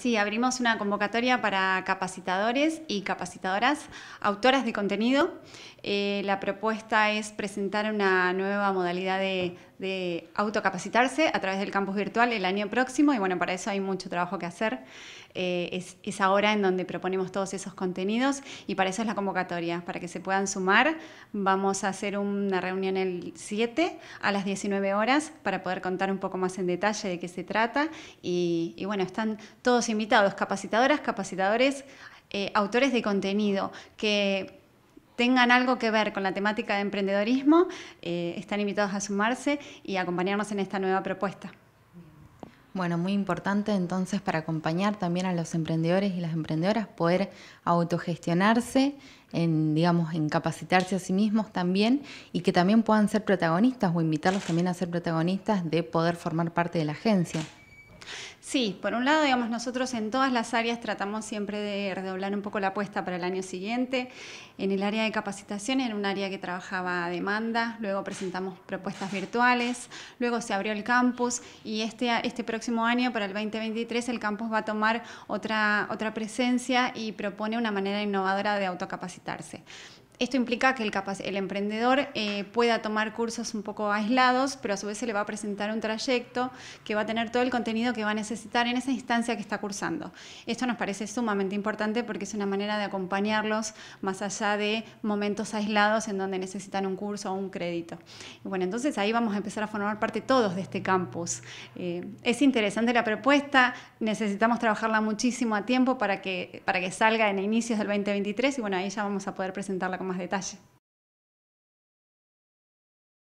sí, abrimos una convocatoria para capacitadores y capacitadoras, autoras de contenido. Eh, la propuesta es presentar una nueva modalidad de de autocapacitarse a través del campus virtual el año próximo y bueno, para eso hay mucho trabajo que hacer. Eh, es, ahora en donde proponemos todos esos contenidos y para eso es la convocatoria, para que se puedan sumar. Vamos a hacer una reunión el 7 a las 19 horas para poder contar un poco más en detalle de qué se trata y, bueno, están todos invitados, capacitadoras, capacitadores, eh, autores de contenido que tengan algo que ver con la temática de emprendedorismo, eh, están invitados a sumarse y acompañarnos en esta nueva propuesta. Bueno, muy importante entonces para acompañar también a los emprendedores y las emprendedoras, poder autogestionarse, en, digamos, en capacitarse a sí mismos también y que también puedan ser protagonistas o invitarlos también a ser protagonistas de poder formar parte de la agencia. Sí, por un lado, digamos, nosotros en todas las áreas tratamos siempre de redoblar un poco la apuesta para el año siguiente. En el área de capacitación era un área que trabajaba a demanda, luego presentamos propuestas virtuales, luego se abrió el campus y este, este próximo año, para el 2023, el campus va a tomar otra, otra presencia y propone una manera innovadora de autocapacitarse. Esto implica que el, emprendedor eh, pueda tomar cursos un poco aislados, pero a su vez se le va a presentar un trayecto que va a tener todo el contenido que va a necesitar en esa instancia que está cursando. Esto nos parece sumamente importante porque es una manera de acompañarlos más allá de momentos aislados en donde necesitan un curso o un crédito. bueno, entonces ahí vamos a empezar a formar parte todos de este campus. Eh, es interesante la propuesta, necesitamos trabajarla muchísimo a tiempo para que, para que salga en inicios del 2023 y bueno, ahí ya vamos a poder presentarla como más detalle.